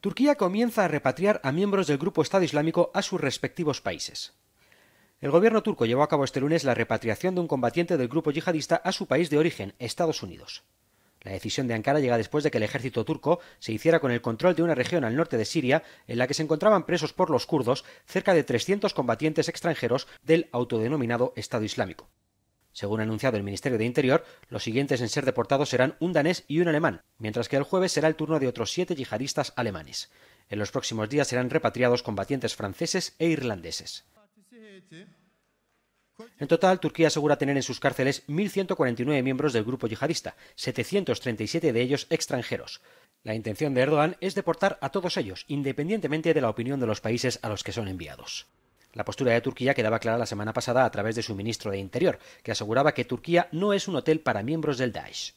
Turquía comienza a repatriar a miembros del grupo Estado Islámico a sus respectivos países. El gobierno turco llevó a cabo este lunes la repatriación de un combatiente del grupo yihadista a su país de origen, Estados Unidos. La decisión de Ankara llega después de que el ejército turco se hiciera con el control de una región al norte de Siria en la que se encontraban presos por los kurdos cerca de 300 combatientes extranjeros del autodenominado Estado Islámico. Según ha anunciado el Ministerio de Interior, los siguientes en ser deportados serán un danés y un alemán, mientras que el jueves será el turno de otros siete yihadistas alemanes. En los próximos días serán repatriados combatientes franceses e irlandeses. En total, Turquía asegura tener en sus cárceles 1.149 miembros del grupo yihadista, 737 de ellos extranjeros. La intención de Erdogan es deportar a todos ellos, independientemente de la opinión de los países a los que son enviados. La postura de Turquía quedaba clara la semana pasada a través de su ministro de Interior, que aseguraba que Turquía no es un hotel para miembros del Daesh.